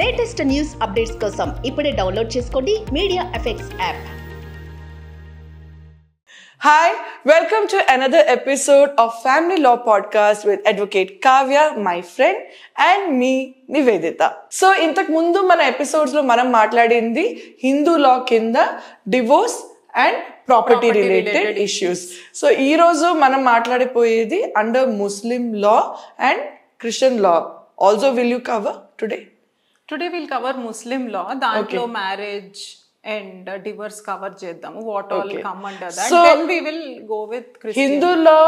Latest news updates కోసం ఇప్పుడే download చేసుకోండి media effects app hi welcome to another episode of family law podcast with advocate Kavya my friend and me Niveditha so ఇంతకు ముందు మన ఎపిసోడ్స్లో మనం మాట్లాడింది హిందూ లా కింద divorce and property related issues so ఈ రోజు మనం మాట్లాడిపోయేది under Muslim law and Christian law also will you cover today today will cover Muslim law దాంట్లో మ్యారేజ్ అండ్ డివర్స్ కవర్ చేద్దాము what all come under that then we will go with Hindu law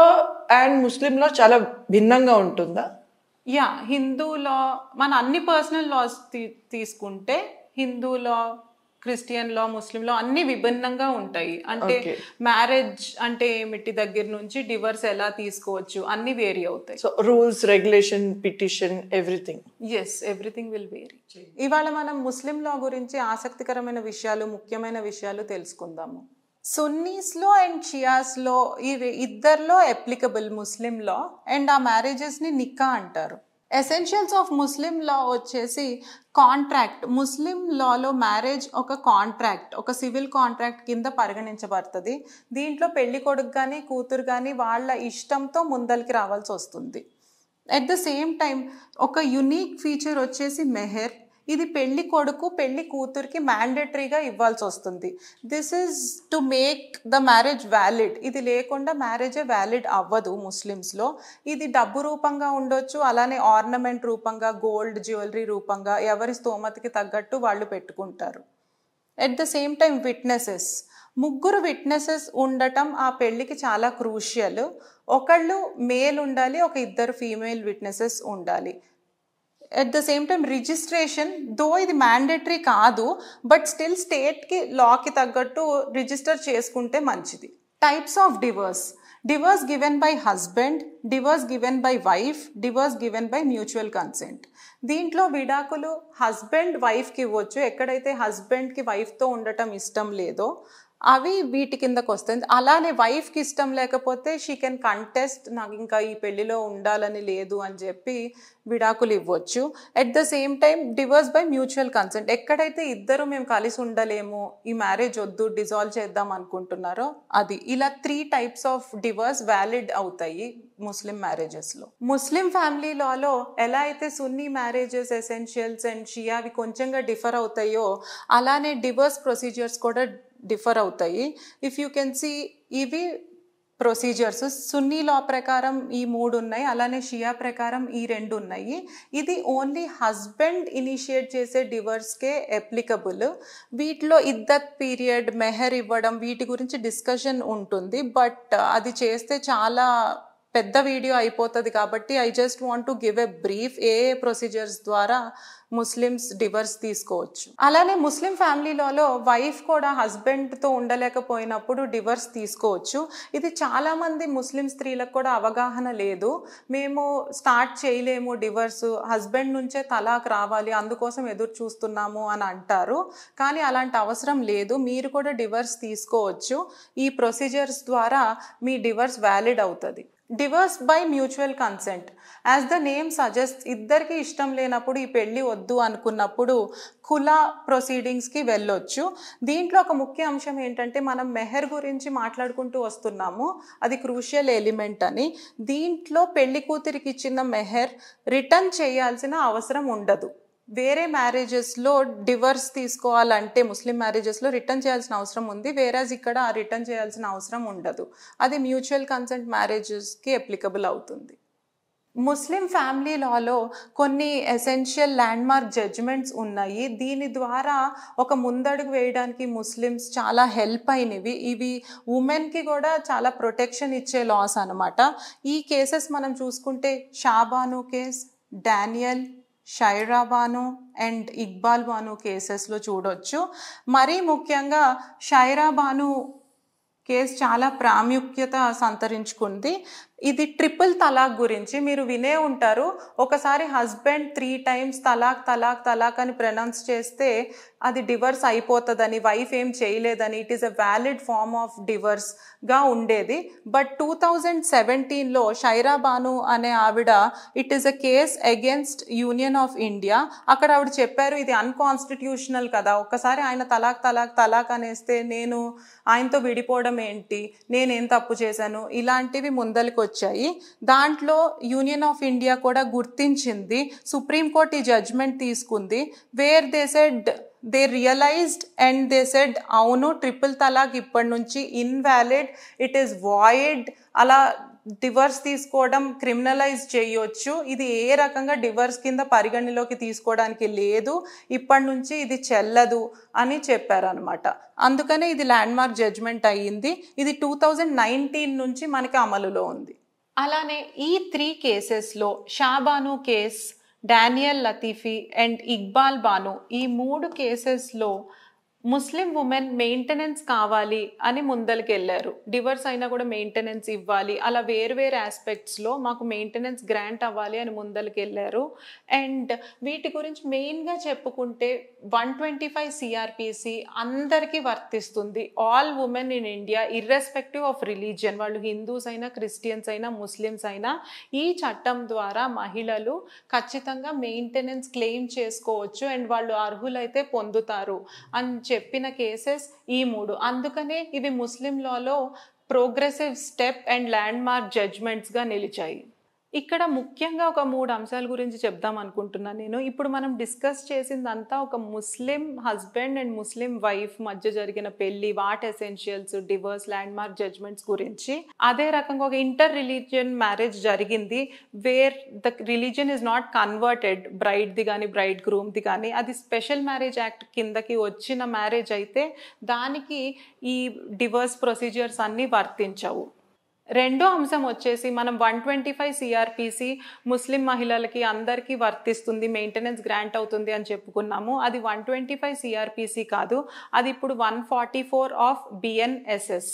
and Muslim law చాలా భిన్నంగా ఉంటుందా yeah Hindu లా మన అన్ని personal loss తీసుకుంటే హిందూ లా Christian లో ముస్లిం లో అన్ని విభిన్నంగా ఉంటాయి అంటే మ్యారేజ్ అంటే ఏమిటి దగ్గర నుంచి డివర్స్ ఎలా తీసుకోవచ్చు అన్ని వేరీ అవుతాయి so rules regulation petition everything yes everything will vary ఇవాళ మనం ముస్లిం లా గురించి ఆసక్తికరమైన విషయాలు ముఖ్యమైన విషయాలు తెలుసుకుందాము లో అండ్ లో ఇవి ఇద్దరిలో అప్లికబుల్ ముస్లిం లా అండ్ ఆ ని నిక్కా అంటారు ఎసెన్షియల్స్ ఆఫ్ ముస్లిం లా వచ్చేసి కాంట్రాక్ట్ ముస్లిం లాలో మ్యారేజ్ ఒక కాంట్రాక్ట్ ఒక సివిల్ కాంట్రాక్ట్ కింద పరిగణించబడుతుంది దీంట్లో పెళ్లి కొడుకు కానీ కూతురు కానీ వాళ్ళ ఇష్టంతో ముందలికి రావాల్సి వస్తుంది అట్ ద సేమ్ టైం ఒక యునీక్ ఫీచర్ వచ్చేసి మెహర్ ఇది పెళ్లి కొడుకు పెళ్లి కూతురికి మ్యాండేటరీగా ఇవ్వాల్సి వస్తుంది this is to make the marriage valid ఇది లేకుండా మ్యారేజే వ్యాలిడ్ అవ్వదు ముస్లిమ్స్లో ఇది డబ్బు రూపంగా ఉండొచ్చు అలానే ఆర్నమెంట్ రూపంగా గోల్డ్ జ్యువెలరీ రూపంగా ఎవరి స్తోమతికి తగ్గట్టు వాళ్ళు పెట్టుకుంటారు at the same time witnesses ముగ్గురు విట్నెసెస్ ఉండటం ఆ పెళ్ళికి చాలా క్రూషియల్ ఒకళ్ళు మేల్ ఉండాలి ఒక ఇద్దరు ఫీమేల్ విట్నెసెస్ ఉండాలి at the same time registration though ఇది మ్యాండేటరీ కాదు బట్ స్టిల్ స్టేట్కి లాకి తగ్గట్టు రిజిస్టర్ చేసుకుంటే మంచిది types of divorce divorce given by husband divorce given by wife divorce given by mutual consent దీంట్లో విడాకులు హస్బెండ్ వైఫ్కి ఇవ్వచ్చు ఎక్కడైతే హస్బెండ్కి వైఫ్తో ఉండటం ఇష్టం లేదో అవి వీటి కిందకు వస్తుంది అలానే వైఫ్కి ఇష్టం లేకపోతే షీ కెన్ కంటెస్ట్ నాకు ఇంకా ఈ పెళ్లిలో ఉండాలని లేదు అని చెప్పి విడాకులు ఇవ్వచ్చు at the same time divorce by mutual consent ఎక్కడైతే ఇద్దరు మేము కలిసి ఉండలేము ఈ మ్యారేజ్ వద్దు డిజాల్వ్ చేద్దాం అనుకుంటున్నారో అది ఇలా three types of divorce valid అవుతాయి ముస్లిం మ్యారేజెస్లో ముస్లిం ఫ్యామిలీ లాలో ఎలా అయితే Sunni marriages essentials and Shia అవి కొంచెంగా డిఫర్ అవుతాయో అలానే డివర్స్ ప్రొసీజర్స్ కూడా డిఫర్ అవుతాయి ఇఫ్ యూ కెన్ సీ ఇవి ప్రొసీజర్స్ సున్నీ లా ప్రకారం ఈ మూడు ఉన్నాయి అలానే షియా ప్రకారం ఈ రెండు ఉన్నాయి ఇది ఓన్లీ హస్బెండ్ ఇనిషియేట్ చేసే డివర్స్కే అప్లికబుల్ వీటిలో ఇద్దత్ పీరియడ్ మెహర్ ఇవ్వడం వీటి గురించి డిస్కషన్ ఉంటుంది బట్ అది చేస్తే చాలా పెద్ద వీడియో అయిపోతుంది కాబట్టి I just want to give a brief ఏ ఏ ప్రొసీజర్స్ ద్వారా ముస్లిమ్స్ డివర్స్ తీసుకోవచ్చు అలానే ముస్లిం ఫ్యామిలీలలో వైఫ్ కూడా హస్బెండ్తో ఉండలేకపోయినప్పుడు డివర్స్ తీసుకోవచ్చు ఇది చాలామంది ముస్లిం స్త్రీలకు కూడా అవగాహన లేదు మేము స్టార్ట్ చేయలేము డివర్స్ హస్బెండ్ నుంచే తలాక్ రావాలి అందుకోసం ఎదురు చూస్తున్నాము అని అంటారు కానీ అలాంటి అవసరం లేదు మీరు కూడా డివర్స్ తీసుకోవచ్చు ఈ ప్రొసీజర్స్ ద్వారా మీ డివర్స్ వ్యాలిడ్ అవుతుంది divorce by mutual consent as the name suggest ఇద్దరికి ఇష్టం లేనప్పుడు ఈ పెళ్ళి వద్దు అనుకున్నప్పుడు కుల ప్రొసీడింగ్స్కి వెళ్ళొచ్చు దీంట్లో ఒక ముఖ్య అంశం ఏంటంటే మనం మెహర్ గురించి మాట్లాడుకుంటూ వస్తున్నాము అది క్రూషియల్ ఎలిమెంట్ అని దీంట్లో పెళ్లి కూతురికి ఇచ్చిన మెహర్ రిటర్న్ చేయాల్సిన అవసరం ఉండదు వేరే మ్యారేజెస్లో డివర్స్ తీసుకోవాలంటే ముస్లిం మ్యారేజెస్లో రిటర్న్ చేయాల్సిన అవసరం ఉంది వేరేజ్ ఇక్కడ ఆ రిటర్న్ చేయాల్సిన అవసరం ఉండదు అది మ్యూచువల్ కన్సెంట్ మ్యారేజెస్కి అప్లికబుల్ అవుతుంది ముస్లిం ఫ్యామిలీ లాలో కొన్ని ఎసెన్షియల్ ల్యాండ్మార్క్ జడ్జ్మెంట్స్ ఉన్నాయి దీని ద్వారా ఒక ముందడుగు వేయడానికి ముస్లిమ్స్ చాలా హెల్ప్ అయినవి ఇవి ఉమెన్కి కూడా చాలా ప్రొటెక్షన్ ఇచ్చే లాస్ అనమాట ఈ కేసెస్ మనం చూసుకుంటే Shah Bano case Daniel Shayara Bano and Iqbal Bano కేసెస్లో చూడొచ్చు మరీ ముఖ్యంగా షైరా బాను కేసు చాలా ప్రాముఖ్యత సంతరించుకుంది ఇది ట్రిపుల్ తలాక్ గురించి మీరు వినే ఉంటారు ఒకసారి husband three times talaq talaq talaq అని ప్రనౌన్స్ చేస్తే అది డివర్స్ అయిపోతుందని వైఫ్ ఏం చేయలేదని it is a valid form of డివర్స్గా ఉండేది బట్ టూ థౌజండ్ సెవెంటీన్లో షైరా బాను అనే ఆవిడ it is a case against union of India అక్కడ ఆవిడ చెప్పారు ఇది అన్కాన్స్టిట్యూషనల్ కదా ఒక్కసారి ఆయన తలాక్ తలాక్ తలాక్ అనేస్తే నేను ఆయనతో విడిపోవడం ఏంటి నేనేం తప్పు చేశాను ఇలాంటివి వచ్చి వచ్చాయి దాంట్లో యూనియన్ ఆఫ్ ఇండియా కూడా గుర్తించింది సుప్రీంకోర్టు ఈ జడ్జ్మెంట్ తీసుకుంది where they said they realized and they said అవును ట్రిపుల్ తలాక్ ఇప్పటి నుంచి ఇన్వాలిడ్ ఇట్ ఈస్ వాయిడ్ అలా డివర్స్ తీసుకోవడం క్రిమినలైజ్ చేయొచ్చు ఇది ఏ రకంగా డివర్స్ కింద పరిగణలోకి తీసుకోవడానికి లేదు ఇప్పటి నుంచి ఇది చెల్లదు అని చెప్పారనమాట అందుకనే ఇది ల్యాండ్మార్క్ జడ్జ్మెంట్ అయ్యింది ఇది టూ థౌజండ్ నైన్టీన్ నుంచి మనకి అమలులో ఉంది అలానే ఈ త్రీ కేసెస్లో Shah Bano case Daniel Latifi and Iqbal Bano ఈ మూడు కేసెస్లో ముస్లిం ఉమెన్ మెయింటెనెన్స్ కావాలి అని ముందరికి వెళ్ళారు డివర్స్ అయినా కూడా మెయింటెనెన్స్ ఇవ్వాలి అలా వేరు ఆస్పెక్ట్స్లో మాకు మెయింటెనెన్స్ గ్రాంట్ అవ్వాలి అని ముందరికి వెళ్ళారు అండ్ వీటి గురించి మెయిన్గా చెప్పుకుంటే వన్ ట్వంటీ ఫైవ్ సిఆర్పిసి అందరికీ వర్తిస్తుంది all women in India irrespective of religion వాళ్ళు హిందూస్ అయినా క్రిస్టియన్స్ అయినా ముస్లిమ్స్ అయినా ఈ చట్టం ద్వారా మహిళలు ఖచ్చితంగా మెయింటెనెన్స్ క్లెయిమ్ చేసుకోవచ్చు అండ్ వాళ్ళు అర్హులైతే పొందుతారు అని చెప్పిన కేసెస్ ఈ మూడు అందుకనే ఇవి ముస్లిం లాలో progressive step and landmark జడ్జ్మెంట్స్గా నిలిచాయి ఇక్కడ ముఖ్యంగా ఒక మూడు అంశాల గురించి చెప్దాం అనుకుంటున్నాను నేను ఇప్పుడు మనం డిస్కస్ చేసిందంతా ఒక Muslim husband and Muslim wife మధ్య జరిగిన పెళ్లి what essentials divorce landmark judgments గురించి అదే రకంగా ఒక ఇంటర్ రిలీజియన్ మ్యారేజ్ జరిగింది where the religion is not converted bride the కానీ బ్రైడ్ గ్రూమ్ ది కానీ అది స్పెషల్ మ్యారేజ్ యాక్ట్ కిందకి వచ్చిన మ్యారేజ్ అయితే దానికి ఈ డివర్స్ ప్రొసీజర్స్ అన్నీ వర్తించవు రెండో అంశం వచ్చేసి మనం one twenty five CrPC Muslim మహిళలకి అందరికీ వర్తిస్తుంది మెయింటెనెన్స్ గ్రాంట్ అవుతుంది అని చెప్పుకున్నాము అది వన్ ట్వంటీ ఫైవ్ సిఆర్పిసి కాదు అది ఇప్పుడు one forty four of BNSS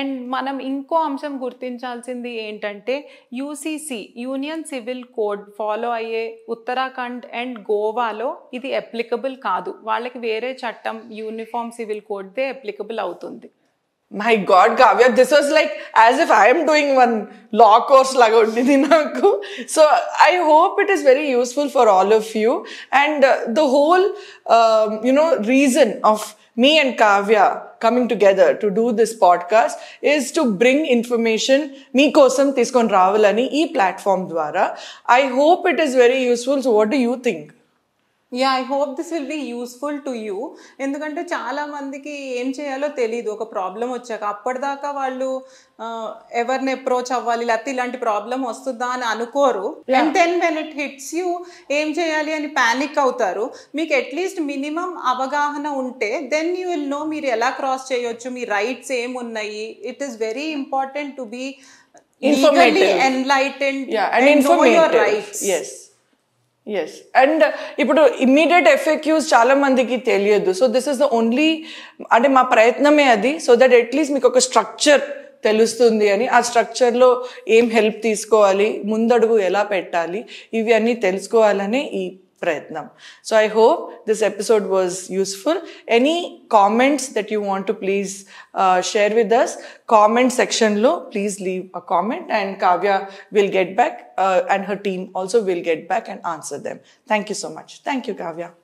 and మనం ఇంకో అంశం గుర్తించాల్సింది ఏంటంటే UCC union civil code follow అయ్యే ఉత్తరాఖండ్ అండ్ గోవాలో ఇది అప్లికబుల్ కాదు వాళ్ళకి వేరే చట్టం యూనిఫామ్ సివిల్ కోడ్దే అప్లికబుల్ అవుతుంది my god Kavya this was like as if I'm doing one law course లాగా ఉండింది నాకు so I hope it is very useful for all of you and the whole you know reason of me and Kavya coming together to do this podcast is to bring information మీకోసం తీసుకొని రావాలని ఈ platform ద్వారా I hope it is very useful so what do you think ya I hope this will be useful to you ఎందుకంటే చాలా మందికి ఏం చేయాలో తెలియదు ఒక ప్రాబ్లం వచ్చాక అప్పటిదాకా వాళ్ళు ఎవరిని అప్రోచ్ అవ్వాలి లేకపోతే ఇలాంటి ప్రాబ్లం వస్తుందా అని అనుకోరు and then when it hits you ఏం చేయాలి అని ప్యానిక్ అవుతారు మీకు అట్లీస్ట్ మినిమం అవగాహన ఉంటే దెన్ యూ విల్ నో మీరు ఎలా క్రాస్ చేయొచ్చు మీ రైట్స్ ఏమున్నాయి it is very important to be enlightened rights yes and uh, ఇప్పుడు ఇమ్మీడియట్ ఎఫెక్యూస్ చాలా మందికి తెలియదు so this is the only అంటే మా ప్రయత్నమే అది సో దట్ అట్లీస్ట్ మీకు ఒక స్ట్రక్చర్ తెలుస్తుంది అని ఆ స్ట్రక్చర్లో ఏం హెల్ప్ తీసుకోవాలి ముందడుగు ఎలా పెట్టాలి ఇవి అన్నీ తెలుసుకోవాలని ఈ prayatnam. So I hope this episode was useful. Any comments that you want to please uh, share with us, comment section low, please leave a comment and Kavya will get back uh, and her team also will get back and answer them. Thank you so much. Thank you, Kavya.